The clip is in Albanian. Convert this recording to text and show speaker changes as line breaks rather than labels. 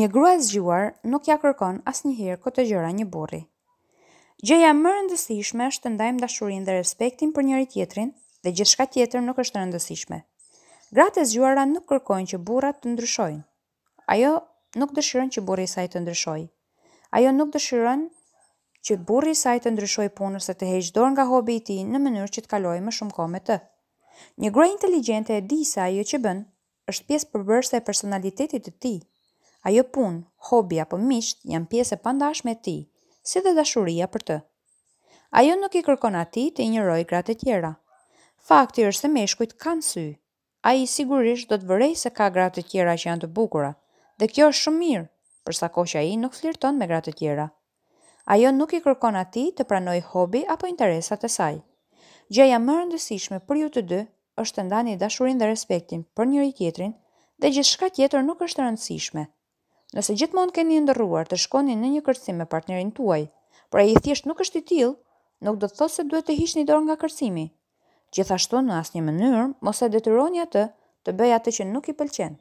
Një grua e zgjuar nuk ja kërkon asnjëherë këtë gjëra një burri. Gjëja më rëndësishme është të ndajmë dashurinë dhe respektin për njëri tjetrin dhe gjithçka tjetër nuk është rëndësishme. Gratë e zgjuara nuk kërkojnë që burrat të ndryshojnë. Ajo nuk dëshiron që burri saj të ndryshojë. Ajo nuk dëshiron që burri i saj të ndryshoi punën se të heq dorë nga hobi i tij në mënyrë që të kaloj më shumë kohë me të. Një grej inteligjente e di sa ajo që bën është pjesë përbërëse e personalitetit të tij. Ajo punë, hobi apo miqt janë pjesë e pandashme e tij, si dhe dashuria për të. Ajo nuk i kërkon atij të injorojë gratë e tjera. Fakti është se meshkujt kanë sy. Ai sigurisht do të vërej se ka gratë e tjera që janë të bukura, dhe kjo është shumë mirë, përsa kohë që ai nuk flirton me gratë e tjera. Ajo nuk i kërkon atij të pranojë hobi apo interesat e saj. Gjëja më e rëndësishme për ju të dy është të ndani dashurinë dhe respektin për njëri-tjetrin dhe gjithçka tjetër nuk është e rëndësishme. Nëse gjithmonë keni ndërruar të shkoni në një kërcim me partnerin tuaj, por ai thjesht nuk është i tillë, nuk do të thotë se duhet të hiqni dorë nga kërcimi. Gjithashtu në asnjë mënyrë mos e detyroni atë të bëjë atë që nuk i pëlqen.